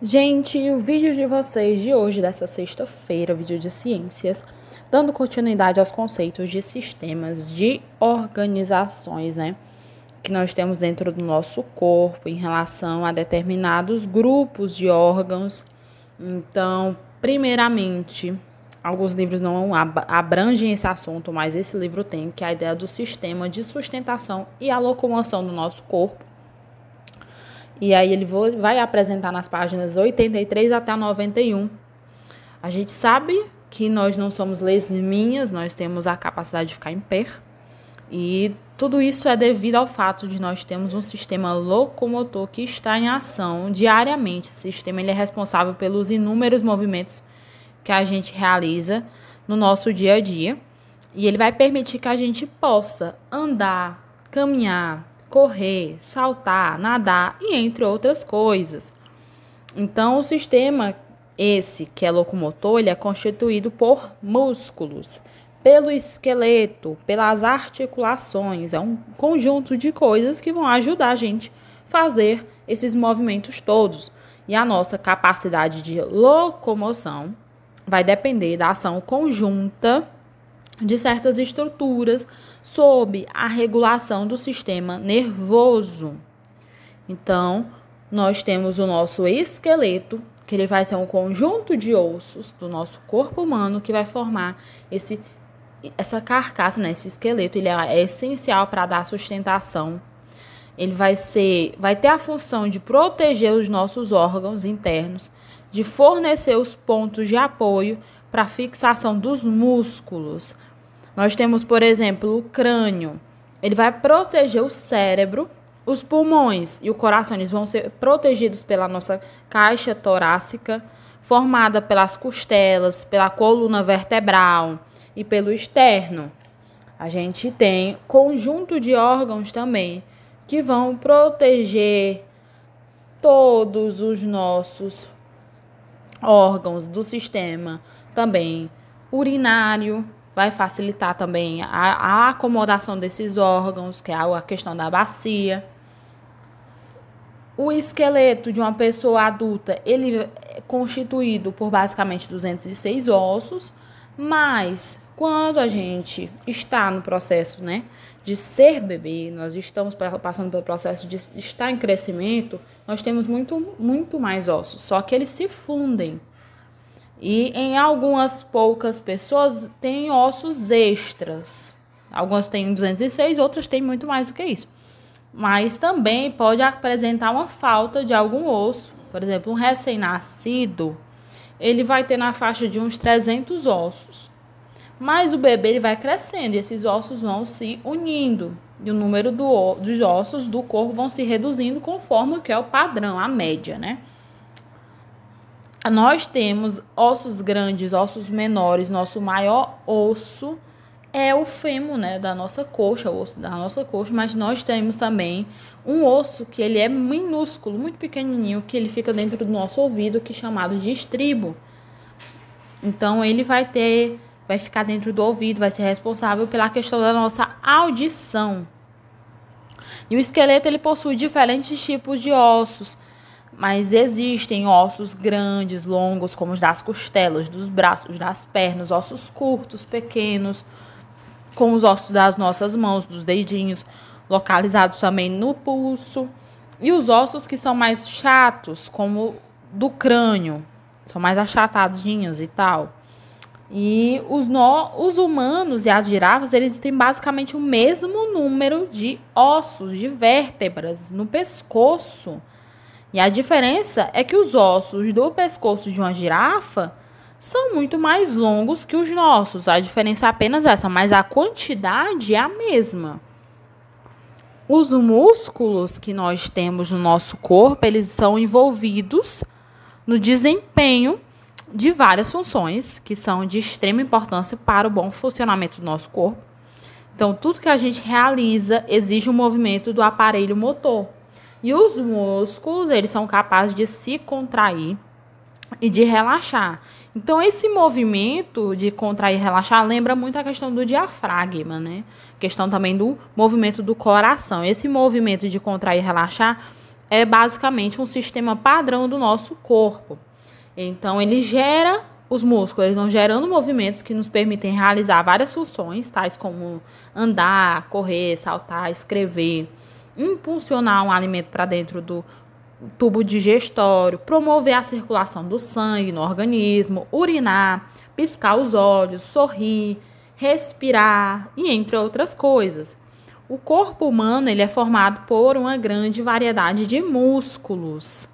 Gente, o vídeo de vocês de hoje, dessa sexta-feira, vídeo de ciências, dando continuidade aos conceitos de sistemas de organizações, né? Que nós temos dentro do nosso corpo em relação a determinados grupos de órgãos. Então, primeiramente, alguns livros não abrangem esse assunto, mas esse livro tem, que é a ideia do sistema de sustentação e a locomoção do nosso corpo e aí ele vai apresentar nas páginas 83 até 91. A gente sabe que nós não somos lesminhas, nós temos a capacidade de ficar em pé. E tudo isso é devido ao fato de nós termos um sistema locomotor que está em ação diariamente. Esse sistema ele é responsável pelos inúmeros movimentos que a gente realiza no nosso dia a dia. E ele vai permitir que a gente possa andar, caminhar, correr, saltar, nadar e entre outras coisas. Então, o sistema esse, que é locomotor, ele é constituído por músculos, pelo esqueleto, pelas articulações, é um conjunto de coisas que vão ajudar a gente a fazer esses movimentos todos. E a nossa capacidade de locomoção vai depender da ação conjunta de certas estruturas sob a regulação do sistema nervoso. Então, nós temos o nosso esqueleto, que ele vai ser um conjunto de ossos do nosso corpo humano que vai formar esse essa carcaça, né, esse esqueleto, ele é essencial para dar sustentação. Ele vai ser, vai ter a função de proteger os nossos órgãos internos, de fornecer os pontos de apoio para fixação dos músculos, nós temos, por exemplo, o crânio. Ele vai proteger o cérebro, os pulmões e o coração. Eles vão ser protegidos pela nossa caixa torácica, formada pelas costelas, pela coluna vertebral e pelo externo. A gente tem conjunto de órgãos também que vão proteger todos os nossos órgãos do sistema também urinário, vai facilitar também a, a acomodação desses órgãos, que é a questão da bacia. O esqueleto de uma pessoa adulta, ele é constituído por basicamente 206 ossos, mas quando a gente está no processo, né, de ser bebê, nós estamos passando pelo processo de estar em crescimento, nós temos muito, muito mais ossos, só que eles se fundem. E em algumas poucas pessoas tem ossos extras. Algumas têm 206, outras têm muito mais do que isso. Mas também pode apresentar uma falta de algum osso. Por exemplo, um recém-nascido, ele vai ter na faixa de uns 300 ossos. Mas o bebê ele vai crescendo e esses ossos vão se unindo. E o número do, dos ossos do corpo vão se reduzindo conforme o que é o padrão, a média, né? nós temos ossos grandes, ossos menores. Nosso maior osso é o fêmur, né, da nossa coxa, o osso da nossa coxa, mas nós temos também um osso que ele é minúsculo, muito pequenininho, que ele fica dentro do nosso ouvido, que é chamado de estribo. Então ele vai ter, vai ficar dentro do ouvido, vai ser responsável pela questão da nossa audição. E o esqueleto ele possui diferentes tipos de ossos, mas existem ossos grandes, longos, como os das costelas, dos braços, das pernas, ossos curtos, pequenos, como os ossos das nossas mãos, dos dedinhos, localizados também no pulso. E os ossos que são mais chatos, como do crânio, são mais achatadinhos e tal. E os, no, os humanos e as girafas, eles têm basicamente o mesmo número de ossos, de vértebras no pescoço. E a diferença é que os ossos do pescoço de uma girafa são muito mais longos que os nossos. A diferença é apenas essa, mas a quantidade é a mesma. Os músculos que nós temos no nosso corpo, eles são envolvidos no desempenho de várias funções que são de extrema importância para o bom funcionamento do nosso corpo. Então, tudo que a gente realiza exige um movimento do aparelho motor. E os músculos, eles são capazes de se contrair e de relaxar. Então, esse movimento de contrair e relaxar lembra muito a questão do diafragma, né? A questão também do movimento do coração. Esse movimento de contrair e relaxar é basicamente um sistema padrão do nosso corpo. Então, ele gera os músculos, eles vão gerando movimentos que nos permitem realizar várias funções, tais como andar, correr, saltar, escrever impulsionar um alimento para dentro do tubo digestório, promover a circulação do sangue no organismo, urinar, piscar os olhos, sorrir, respirar e entre outras coisas. O corpo humano ele é formado por uma grande variedade de músculos.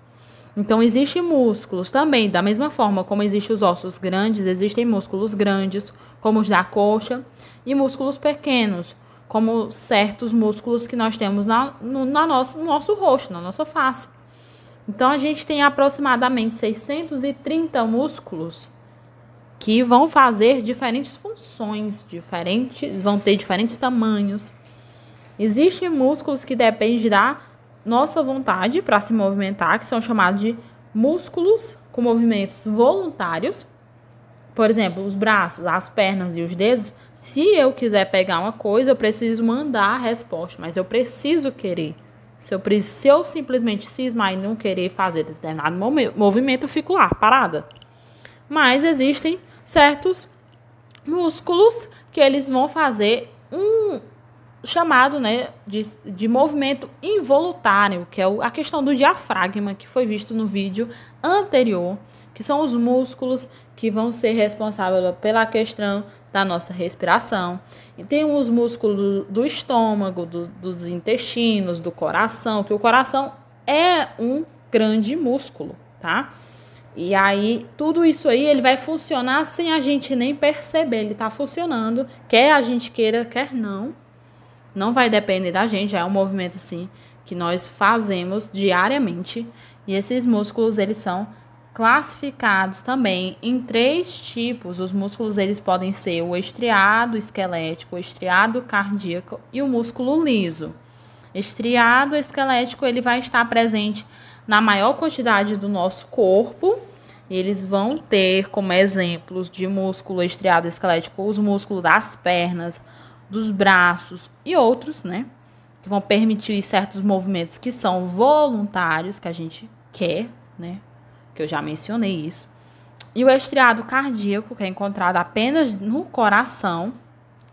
Então existem músculos também, da mesma forma como existem os ossos grandes, existem músculos grandes, como os da coxa, e músculos pequenos, como certos músculos que nós temos na, no, na nossa, no nosso rosto, na nossa face. Então, a gente tem aproximadamente 630 músculos que vão fazer diferentes funções, diferentes, vão ter diferentes tamanhos. Existem músculos que dependem da nossa vontade para se movimentar, que são chamados de músculos com movimentos voluntários, por exemplo, os braços, as pernas e os dedos. Se eu quiser pegar uma coisa, eu preciso mandar a resposta, mas eu preciso querer. Se eu, se eu simplesmente cismar e não querer fazer determinado movimento, eu fico lá, parada. Mas existem certos músculos que eles vão fazer um chamado né, de, de movimento involuntário, que é a questão do diafragma, que foi visto no vídeo anterior que são os músculos que vão ser responsáveis pela questão da nossa respiração. E tem os músculos do estômago, do, dos intestinos, do coração, que o coração é um grande músculo, tá? E aí, tudo isso aí, ele vai funcionar sem a gente nem perceber. Ele está funcionando, quer a gente queira, quer não. Não vai depender da gente, é um movimento, assim, que nós fazemos diariamente. E esses músculos, eles são classificados também em três tipos. Os músculos eles podem ser o estriado esquelético, o estriado cardíaco e o músculo liso. Estriado esquelético ele vai estar presente na maior quantidade do nosso corpo. Eles vão ter como exemplos de músculo estriado esquelético os músculos das pernas, dos braços e outros, né? Que vão permitir certos movimentos que são voluntários, que a gente quer, né? que eu já mencionei isso. E o estriado cardíaco, que é encontrado apenas no coração.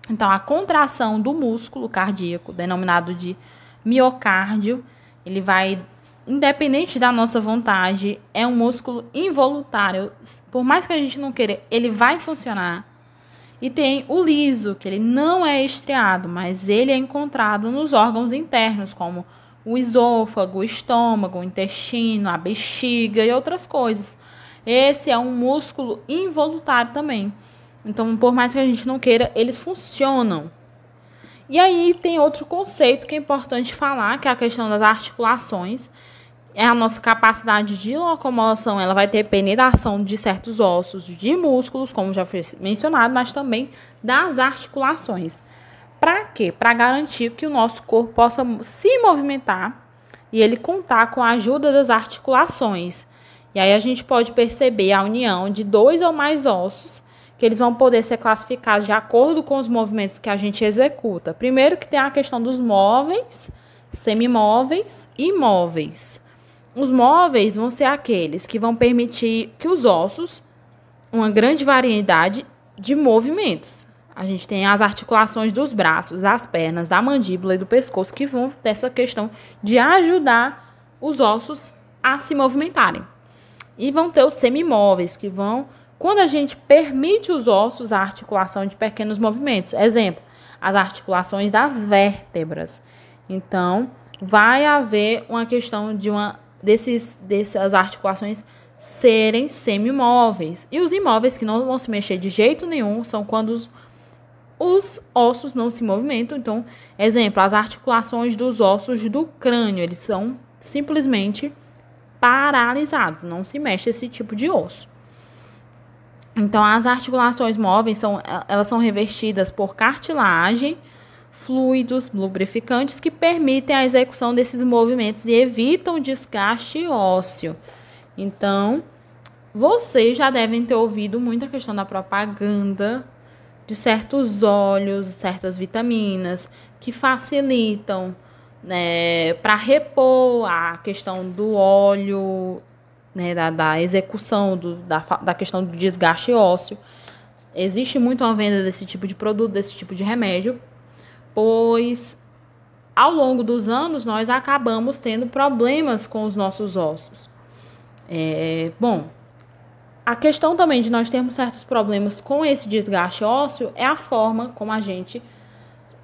Então, a contração do músculo cardíaco, denominado de miocárdio, ele vai, independente da nossa vontade, é um músculo involuntário. Por mais que a gente não queira, ele vai funcionar. E tem o liso, que ele não é estriado, mas ele é encontrado nos órgãos internos, como o esôfago, o estômago, o intestino, a bexiga e outras coisas. Esse é um músculo involuntário também. Então, por mais que a gente não queira, eles funcionam. E aí tem outro conceito que é importante falar, que é a questão das articulações. É a nossa capacidade de locomoção, ela vai depender da ação de certos ossos, de músculos, como já foi mencionado, mas também das articulações. Para quê? Para garantir que o nosso corpo possa se movimentar e ele contar com a ajuda das articulações. E aí a gente pode perceber a união de dois ou mais ossos, que eles vão poder ser classificados de acordo com os movimentos que a gente executa. Primeiro que tem a questão dos móveis, semimóveis e móveis. Os móveis vão ser aqueles que vão permitir que os ossos, uma grande variedade de movimentos. A gente tem as articulações dos braços, das pernas, da mandíbula e do pescoço que vão ter essa questão de ajudar os ossos a se movimentarem. E vão ter os semimóveis que vão quando a gente permite os ossos a articulação de pequenos movimentos. Exemplo, as articulações das vértebras. Então, vai haver uma questão de uma desses, dessas articulações serem semimóveis. E os imóveis que não vão se mexer de jeito nenhum são quando os os ossos não se movimentam. Então, exemplo, as articulações dos ossos do crânio, eles são simplesmente paralisados, não se mexe esse tipo de osso. Então, as articulações móveis são, eh, elas são revestidas por cartilagem, fluidos lubrificantes que permitem a execução desses movimentos e evitam desgaste ósseo. Então, vocês já devem ter ouvido muita questão da propaganda de certos óleos, certas vitaminas que facilitam né, para repor a questão do óleo, né, da, da, execução, do, da, da questão do desgaste ósseo. Existe muito a venda desse tipo de produto, desse tipo de remédio, pois ao longo dos anos nós acabamos tendo problemas com os nossos ossos. É, bom, a questão também de nós termos certos problemas com esse desgaste ósseo é a forma como a gente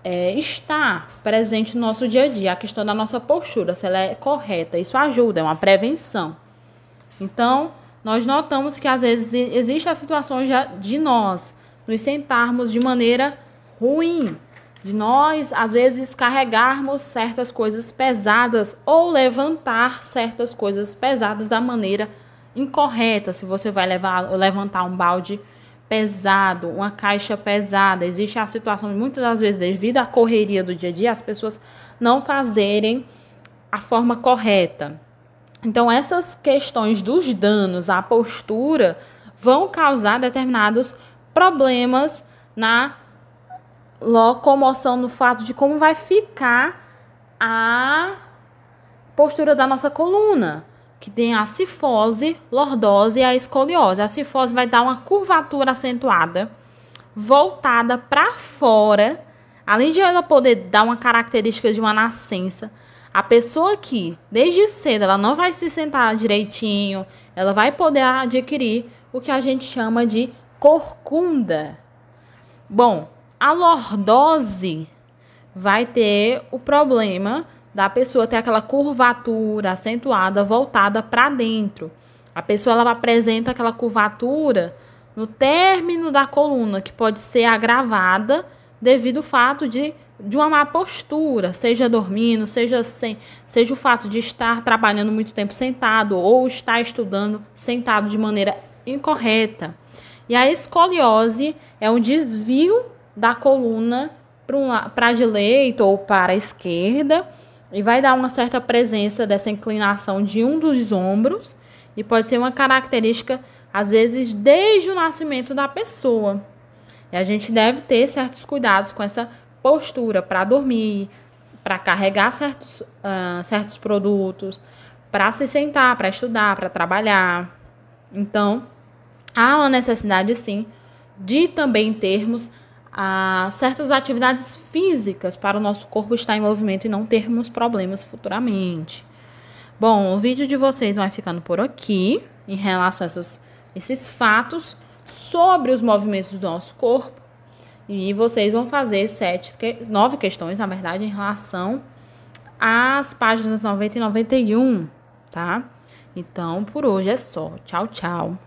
é, está presente no nosso dia a dia, a questão da nossa postura, se ela é correta. Isso ajuda, é uma prevenção. Então, nós notamos que às vezes existe a situação de nós nos sentarmos de maneira ruim, de nós às vezes carregarmos certas coisas pesadas ou levantar certas coisas pesadas da maneira ruim incorreta, se você vai levar, levantar um balde pesado, uma caixa pesada. Existe a situação, muitas das vezes, devido à correria do dia a dia, as pessoas não fazerem a forma correta. Então, essas questões dos danos à postura vão causar determinados problemas na locomoção, no fato de como vai ficar a postura da nossa coluna que tem a cifose, lordose e a escoliose. A cifose vai dar uma curvatura acentuada, voltada para fora. Além de ela poder dar uma característica de uma nascença, a pessoa que desde cedo ela não vai se sentar direitinho, ela vai poder adquirir o que a gente chama de corcunda. Bom, a lordose vai ter o problema da pessoa ter aquela curvatura acentuada voltada para dentro. A pessoa ela apresenta aquela curvatura no término da coluna, que pode ser agravada devido ao fato de, de uma má postura, seja dormindo, seja, sem, seja o fato de estar trabalhando muito tempo sentado ou estar estudando sentado de maneira incorreta. E a escoliose é um desvio da coluna para um, a direita ou para a esquerda, e vai dar uma certa presença dessa inclinação de um dos ombros, e pode ser uma característica, às vezes, desde o nascimento da pessoa. E a gente deve ter certos cuidados com essa postura para dormir, para carregar certos, uh, certos produtos, para se sentar, para estudar, para trabalhar. Então, há uma necessidade, sim, de também termos a certas atividades físicas para o nosso corpo estar em movimento e não termos problemas futuramente. Bom, o vídeo de vocês vai ficando por aqui em relação a esses, esses fatos sobre os movimentos do nosso corpo. E vocês vão fazer sete, nove questões, na verdade, em relação às páginas 90 e 91, tá? Então, por hoje é só. Tchau, tchau.